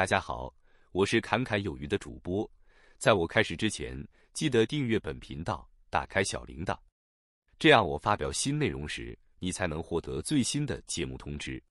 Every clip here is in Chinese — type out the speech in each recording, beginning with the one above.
大家好，我是侃侃有余的主播。在我开始之前，记得订阅本频道，打开小铃铛，这样我发表新内容时，你才能获得最新的节目通知。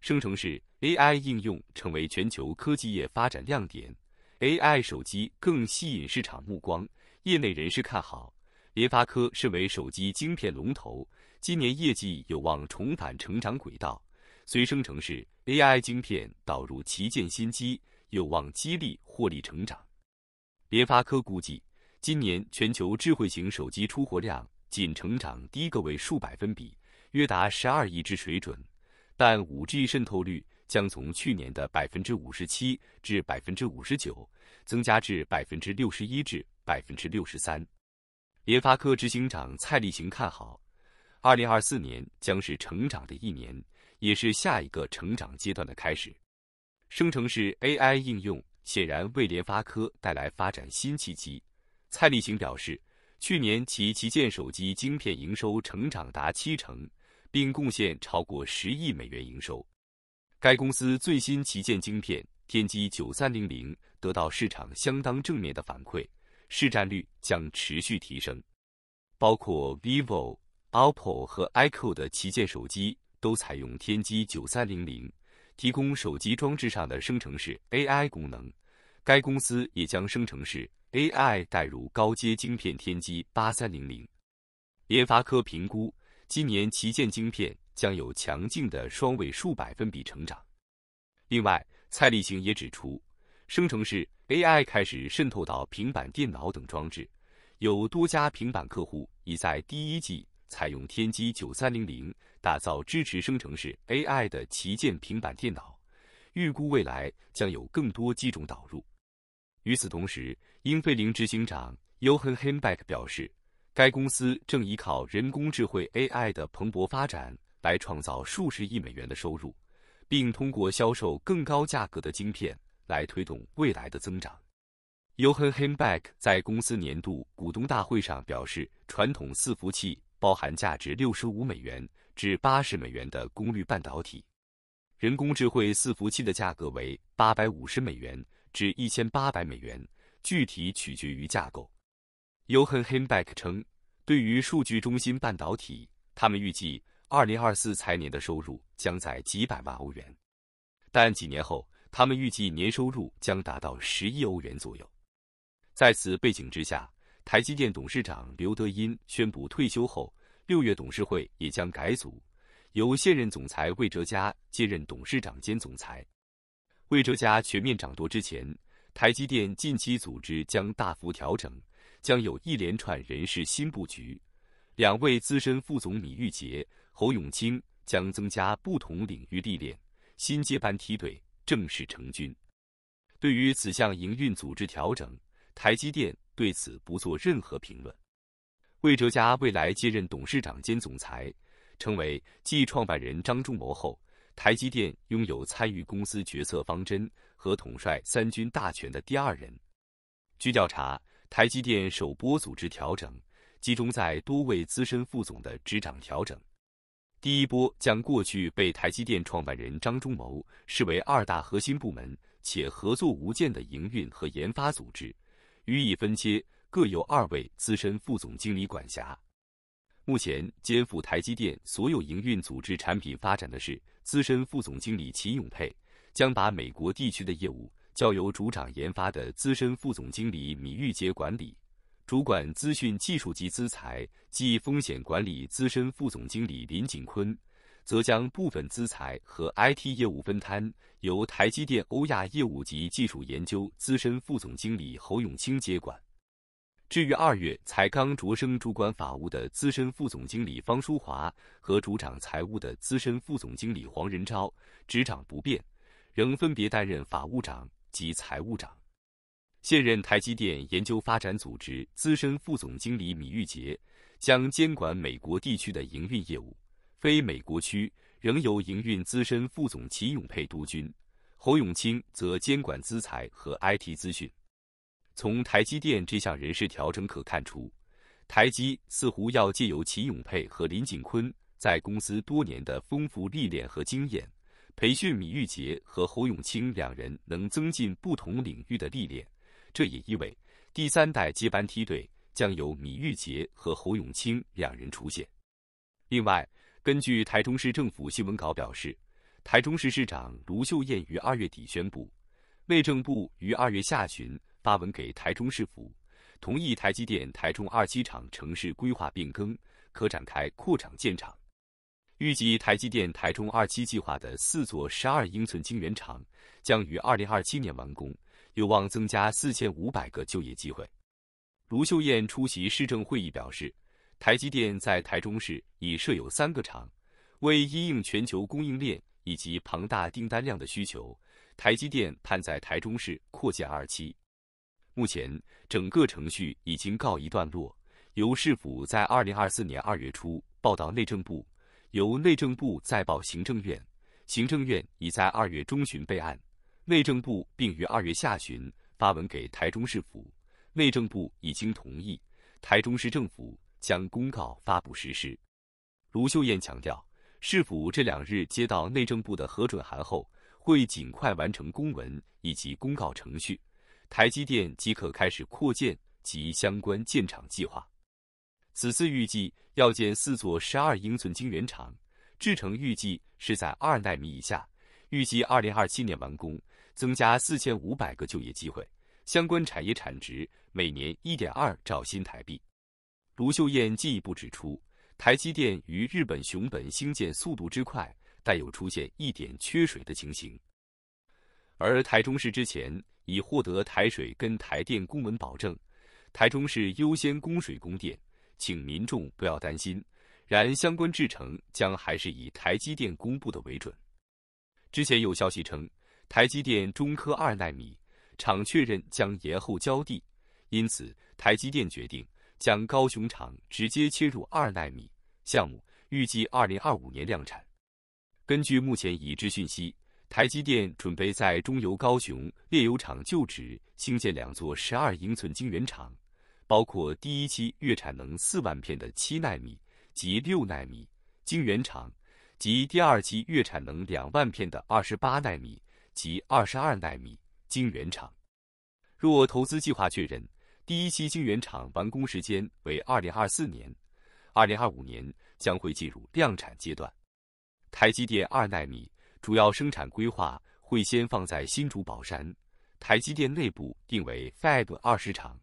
生成式 AI 应用成为全球科技业发展亮点，AI 手机更吸引市场目光，业内人士看好。联发科身为手机晶片龙头，今年业绩有望重返成长轨道。随生城市 AI 晶片导入旗舰新机，有望激励获利成长。联发科估计，今年全球智慧型手机出货量仅成长低个位数百分比，约达十二亿只水准，但五 G 渗透率将从去年的百分之五十七至百分之五十九，增加至百分之六十一至百分之六十三。联发科执行长蔡立行看好，二零二四年将是成长的一年。也是下一个成长阶段的开始。生成式 AI 应用显然为联发科带来发展新契机。蔡立行表示，去年其旗舰手机晶片营收成长达七成，并贡献超过十亿美元营收。该公司最新旗舰晶片天玑9300得到市场相当正面的反馈，市占率将持续提升，包括 vivo、OPPO 和 iQOO 的旗舰手机。都采用天玑九三零零提供手机装置上的生成式 AI 功能，该公司也将生成式 AI 带入高阶晶片天玑八三零零。联发科评估今年旗舰晶片将有强劲的双位数百分比成长。另外，蔡立行也指出，生成式 AI 开始渗透到平板电脑等装置，有多家平板客户已在第一季采用天玑九三零零。打造支持生成式 AI 的旗舰平板电脑，预估未来将有更多机种导入。与此同时，英飞凌执行长 Johan h e m b a c k 表示，该公司正依靠人工智慧 AI 的蓬勃发展来创造数十亿美元的收入，并通过销售更高价格的晶片来推动未来的增长。Johan h e m b a c k 在公司年度股东大会上表示，传统伺服器包含价值六十五美元。至八十美元的功率半导体，人工智慧伺服器的价格为八百五十美元至一千八百美元，具体取决于架构。j o h a n h i n b e c k 称，对于数据中心半导体，他们预计二零二四财年的收入将在几百万欧元，但几年后，他们预计年收入将达到十亿欧元左右。在此背景之下，台积电董事长刘德音宣布退休后。六月，董事会也将改组，由现任总裁魏哲嘉接任董事长兼总裁。魏哲嘉全面掌舵之前，台积电近期组织将大幅调整，将有一连串人事新布局。两位资深副总李玉杰、侯永清将增加不同领域历练，新接班梯队正式成军。对于此项营运组织调整，台积电对此不做任何评论。魏哲家未来接任董事长兼总裁，成为继创办人张忠谋后，台积电拥有参与公司决策方针和统帅三军大权的第二人。据调查，台积电首波组织调整集中在多位资深副总的执掌调整。第一波将过去被台积电创办人张忠谋视为二大核心部门且合作无间、的营运和研发组织予以分切各有二位资深副总经理管辖。目前肩负台积电所有营运组织、产品发展的是资深副总经理秦永佩，将把美国地区的业务交由主掌研发的资深副总经理米玉杰管理。主管资讯技术及资材及风险管理资深副总经理林锦坤，则将部分资材和 IT 业务分摊，由台积电欧亚业务及技术研究资深副总经理侯永清接管。至于二月才刚擢升主管法务的资深副总经理方淑华和主掌财务的资深副总经理黄仁昭，执掌不变，仍分别担任法务长及财务长。现任台积电研究发展组织资深副总经理米玉杰将监管美国地区的营运业务，非美国区仍由营运资深副总秦永佩督军，侯永清则监管资材和 IT 资讯。从台积电这项人事调整可看出，台积似乎要借由秦永沛和林锦坤在公司多年的丰富历练和经验，培训米玉杰和侯永清两人，能增进不同领域的历练。这也意味第三代接班梯队将由米玉杰和侯永清两人出现。另外，根据台中市政府新闻稿表示，台中市市长卢秀燕于二月底宣布，内政部于二月下旬。发文给台中市府，同意台积电台中二期厂城市规划变更，可展开扩厂建厂。预计台积电台中二期计划的四座十二英寸晶圆厂将于二零二七年完工，有望增加四千五百个就业机会。卢秀燕出席市政会议表示，台积电在台中市已设有三个厂，为一应全球供应链以及庞大订单量的需求，台积电盼在台中市扩建二期。目前，整个程序已经告一段落。由市府在二零二四年二月初报到内政部，由内政部再报行政院，行政院已在二月中旬备案。内政部并于二月下旬发文给台中市府，内政部已经同意台中市政府将公告发布实施。卢秀燕强调，市府这两日接到内政部的核准函后，会尽快完成公文以及公告程序。台积电即可开始扩建及相关建厂计划。此次预计要建四座十二英寸晶圆厂，制程预计是在二纳米以下，预计二零二七年完工，增加四千五百个就业机会，相关产业产值每年一点二兆新台币。卢秀燕进一步指出，台积电于日本熊本兴建速度之快，但有出现一点缺水的情形，而台中市之前。已获得台水跟台电公文保证，台中市优先供水供电，请民众不要担心。然相关制成将还是以台积电公布的为准。之前有消息称，台积电中科二纳米厂确认将延后交地，因此台积电决定将高雄厂直接切入二纳米项目，预计二零二五年量产。根据目前已知讯息。台积电准备在中油高雄炼油厂旧址兴建两座十二英寸晶圆厂，包括第一期月产能四万片的七纳米及六纳米晶圆厂，及第二期月产能两万片的二十八纳米及二十二纳米晶圆厂。若投资计划确认，第一期晶圆厂完工时间为二零二四年，二零二五年将会进入量产阶段。台积电二纳米。主要生产规划会先放在新竹宝山，台积电内部定为 Fab 二十厂，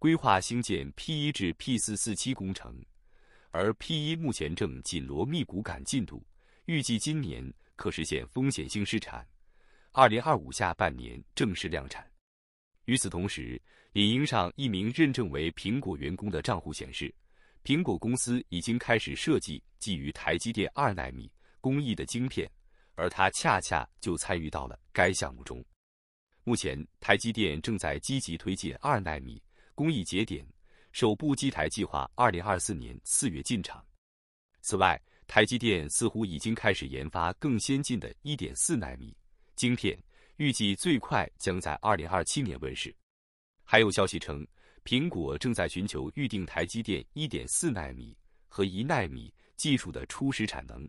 规划兴建 P 一至 P 四四七工程，而 P 一目前正紧锣密鼓赶进度，预计今年可实现风险性试产，二零二五下半年正式量产。与此同时，脸书上一名认证为苹果员工的账户显示，苹果公司已经开始设计基于台积电二纳米工艺的晶片。而他恰恰就参与到了该项目中。目前，台积电正在积极推进二纳米工艺节点首部机台计划，二零二四年四月进场。此外，台积电似乎已经开始研发更先进的1.4纳米晶片，预计最快将在二零二七年问世。还有消息称，苹果正在寻求预定台积电1.4纳米和1纳米技术的初始产能。